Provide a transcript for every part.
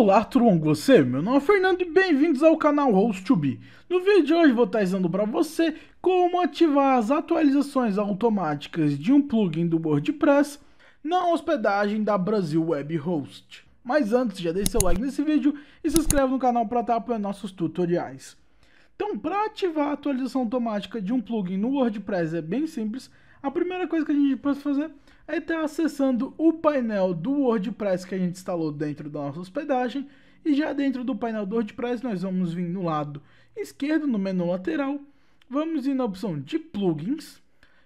Olá, Tron, você? Meu nome é Fernando e bem-vindos ao canal host to be No vídeo de hoje vou estar ensinando para você como ativar as atualizações automáticas de um plugin do WordPress na hospedagem da Brasil Web Host. Mas antes, já deixe seu like nesse vídeo e se inscreve no canal para estar apoiando nossos tutoriais. Então, para ativar a atualização automática de um plugin no WordPress é bem simples, a primeira coisa que a gente pode fazer é estar acessando o painel do WordPress que a gente instalou dentro da nossa hospedagem. E já dentro do painel do WordPress, nós vamos vir no lado esquerdo, no menu lateral, vamos ir na opção de plugins.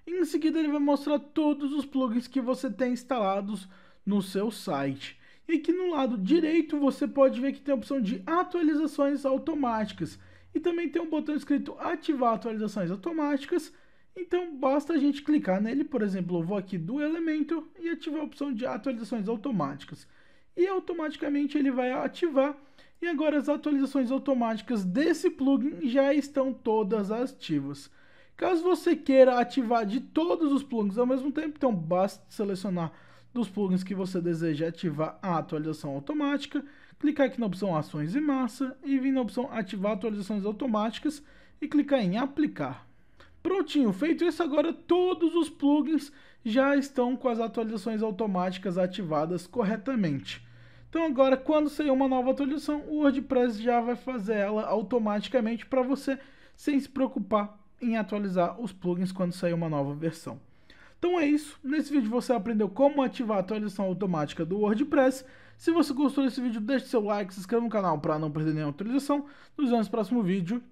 E em seguida ele vai mostrar todos os plugins que você tem instalados no seu site. E aqui no lado direito você pode ver que tem a opção de atualizações automáticas. E também tem um botão escrito ativar atualizações automáticas então basta a gente clicar nele, por exemplo, eu vou aqui do elemento e ativar a opção de atualizações automáticas. E automaticamente ele vai ativar e agora as atualizações automáticas desse plugin já estão todas ativas. Caso você queira ativar de todos os plugins ao mesmo tempo, então basta selecionar dos plugins que você deseja ativar a atualização automática, clicar aqui na opção ações em massa e vir na opção ativar atualizações automáticas e clicar em aplicar. Prontinho, feito isso agora todos os plugins já estão com as atualizações automáticas ativadas corretamente. Então agora, quando sair uma nova atualização, o WordPress já vai fazer ela automaticamente para você, sem se preocupar em atualizar os plugins quando sair uma nova versão. Então é isso, nesse vídeo você aprendeu como ativar a atualização automática do WordPress. Se você gostou desse vídeo, deixe seu like, se inscreva no canal para não perder nenhuma atualização. Nos vemos no próximo vídeo.